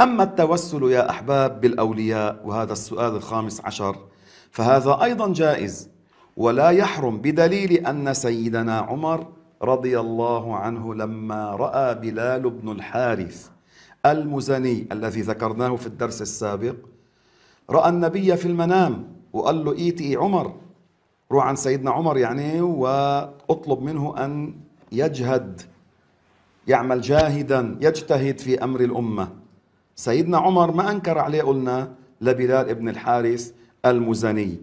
أما التوسل يا أحباب بالأولياء وهذا السؤال الخامس عشر فهذا أيضا جائز ولا يحرم بدليل أن سيدنا عمر رضي الله عنه لما رأى بلال بن الحارث المزني الذي ذكرناه في الدرس السابق رأى النبي في المنام وقال له ايتي عمر روح عن سيدنا عمر يعني واطلب منه أن يجهد يعمل جاهدا يجتهد في أمر الأمة سيدنا عمر ما أنكر عليه قلنا لبلال ابن الحارث المزني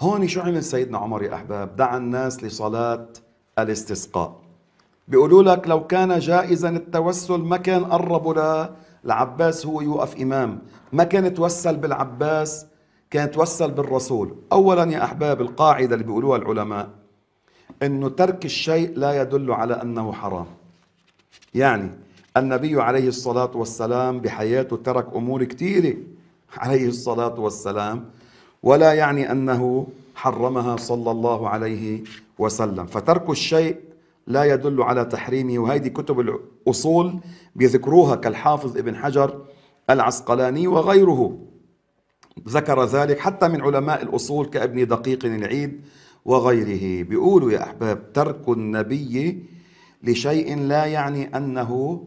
هون شو عمل سيدنا عمر يا أحباب دعا الناس لصلاة الاستسقاء بيقولوا لك لو كان جائزا التوسل ما كان له للعباس هو يوقف إمام ما كان توسل بالعباس كان توسل بالرسول أولا يا أحباب القاعدة اللي بيقولوها العلماء أنه ترك الشيء لا يدل على أنه حرام يعني النبي عليه الصلاة والسلام بحياته ترك أمور كثيرة عليه الصلاة والسلام ولا يعني أنه حرمها صلى الله عليه وسلم فترك الشيء لا يدل على تحريمه وهذه كتب الأصول بيذكروها كالحافظ ابن حجر العسقلاني وغيره ذكر ذلك حتى من علماء الأصول كابن دقيق العيد وغيره بيقولوا يا أحباب ترك النبي لشيء لا يعني أنه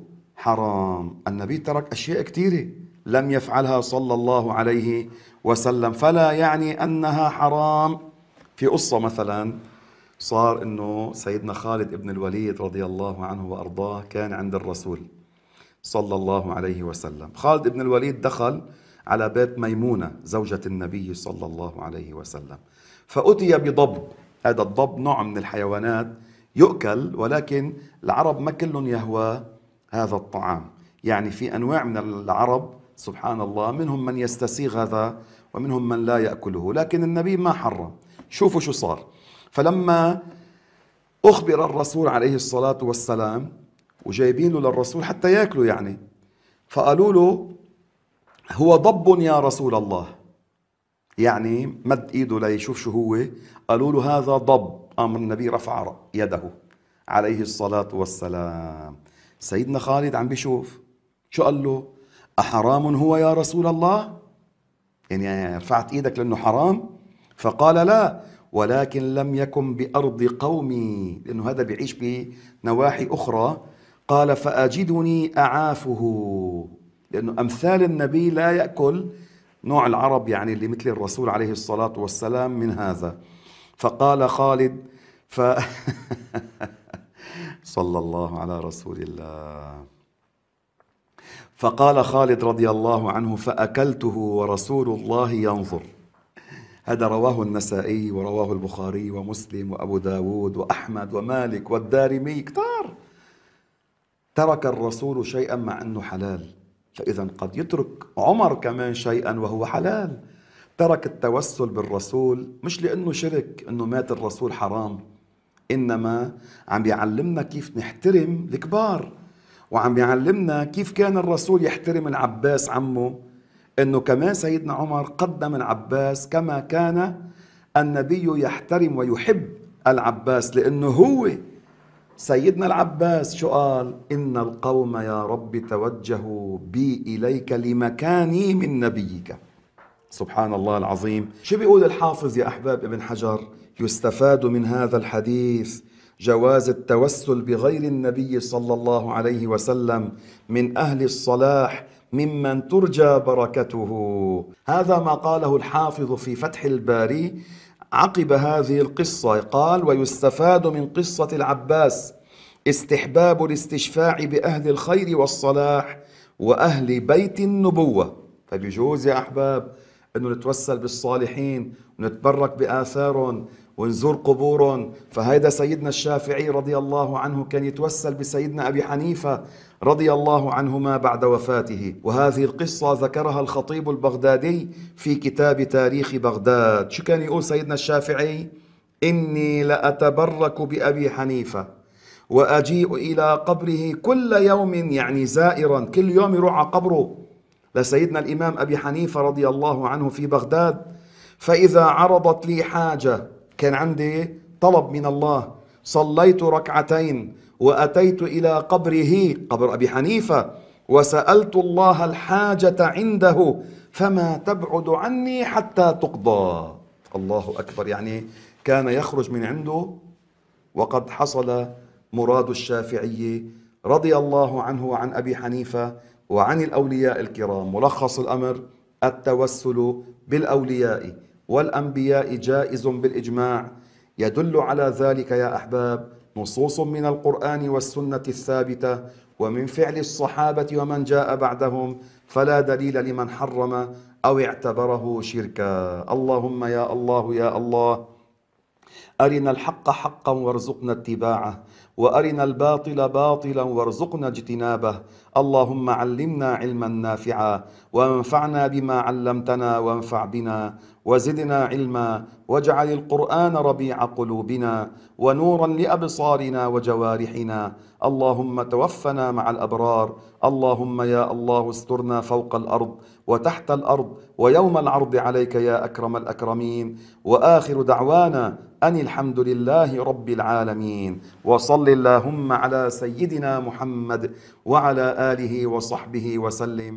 حرام النبي ترك أشياء كثيرة لم يفعلها صلى الله عليه وسلم فلا يعني أنها حرام في قصة مثلا صار أنه سيدنا خالد بن الوليد رضي الله عنه وأرضاه كان عند الرسول صلى الله عليه وسلم خالد بن الوليد دخل على بيت ميمونة زوجة النبي صلى الله عليه وسلم فأتي بضب هذا الضب نوع من الحيوانات يؤكل ولكن العرب ما كلهم يهوى هذا الطعام يعني في أنواع من العرب سبحان الله منهم من يستسيغ هذا ومنهم من لا يأكله لكن النبي ما حرم شوفوا شو صار فلما أخبر الرسول عليه الصلاة والسلام وجايبينه للرسول حتى ياكلوا يعني فقالوا له هو ضب يا رسول الله يعني مد ايده ليشوف شو هو قالوا له هذا ضب امر النبي رفع يده عليه الصلاه والسلام سيدنا خالد عم بيشوف شو قال له أحرام هو يا رسول الله يعني رفعت إيدك لأنه حرام فقال لا ولكن لم يكن بأرض قومي لأنه هذا بيعيش بنواحي أخرى قال فأجدني أعافه لأنه أمثال النبي لا يأكل نوع العرب يعني اللي مثل الرسول عليه الصلاة والسلام من هذا فقال خالد ف صلى الله على رسول الله فقال خالد رضي الله عنه فأكلته ورسول الله ينظر هذا رواه النسائي ورواه البخاري ومسلم وأبو داود وأحمد ومالك والدارمي كتار ترك الرسول شيئا مع أنه حلال فإذا قد يترك عمر كمان شيئا وهو حلال ترك التوسل بالرسول مش لأنه شرك أنه مات الرسول حرام انما عم بيعلمنا كيف نحترم الكبار وعم بيعلمنا كيف كان الرسول يحترم العباس عمه انه كمان سيدنا عمر قدم العباس كما كان النبي يحترم ويحب العباس لانه هو سيدنا العباس شو قال ان القوم يا رب توجهوا بي اليك لمكاني من نبيك سبحان الله العظيم شو بيقول الحافظ يا احباب ابن حجر يستفاد من هذا الحديث جواز التوسل بغير النبي صلى الله عليه وسلم من اهل الصلاح ممن ترجى بركته هذا ما قاله الحافظ في فتح الباري عقب هذه القصه قال ويستفاد من قصه العباس استحباب الاستشفاع باهل الخير والصلاح واهل بيت النبوه فبيجوز يا احباب انه نتوسل بالصالحين ونتبرك باثارهم ونزور قبورهم فهيدا سيدنا الشافعي رضي الله عنه كان يتوسل بسيدنا أبي حنيفة رضي الله عنهما بعد وفاته وهذه القصة ذكرها الخطيب البغدادي في كتاب تاريخ بغداد شو كان يقول سيدنا الشافعي إني لأتبرك بأبي حنيفة وأجيء إلى قبره كل يوم يعني زائرا كل يوم يروح على قبره لسيدنا الإمام أبي حنيفة رضي الله عنه في بغداد فإذا عرضت لي حاجة كان عندي طلب من الله صليت ركعتين وأتيت إلى قبره قبر أبي حنيفة وسألت الله الحاجة عنده فما تبعد عني حتى تقضى الله أكبر يعني كان يخرج من عنده وقد حصل مراد الشافعي رضي الله عنه وعن أبي حنيفة وعن الأولياء الكرام ملخص الأمر التوسل بالأولياء والأنبياء جائز بالإجماع يدل على ذلك يا أحباب نصوص من القرآن والسنة الثابتة ومن فعل الصحابة ومن جاء بعدهم فلا دليل لمن حرم أو اعتبره شركا اللهم يا الله يا الله أرنا الحق حقا وارزقنا اتباعه وارنا الباطل باطلا وارزقنا اجتنابه اللهم علمنا علما نافعا وانفعنا بما علمتنا وانفع بنا وزدنا علما واجعل القران ربيع قلوبنا ونورا لابصارنا وجوارحنا اللهم توفنا مع الابرار اللهم يا الله استرنا فوق الارض وتحت الارض ويوم العرض عليك يا اكرم الاكرمين واخر دعوانا ان الحمد لله رب العالمين وصل اللهم على سيدنا محمد وعلى آله وصحبه وسلم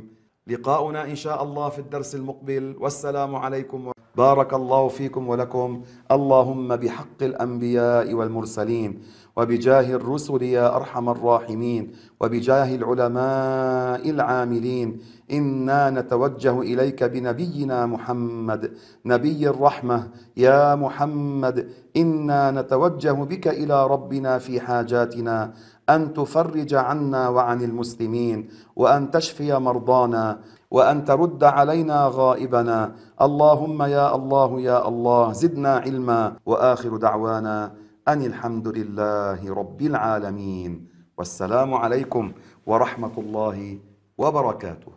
لقاؤنا إن شاء الله في الدرس المقبل والسلام عليكم بارك الله فيكم ولكم اللهم بحق الأنبياء والمرسلين وبجاه الرسل يا أرحم الراحمين وبجاه العلماء العاملين إنا نتوجه إليك بنبينا محمد نبي الرحمة يا محمد إنا نتوجه بك إلى ربنا في حاجاتنا أن تفرج عنا وعن المسلمين وأن تشفي مرضانا وأن ترد علينا غائبنا اللهم يا الله يا الله زدنا علما وآخر دعوانا أن الحمد لله رب العالمين والسلام عليكم ورحمة الله وبركاته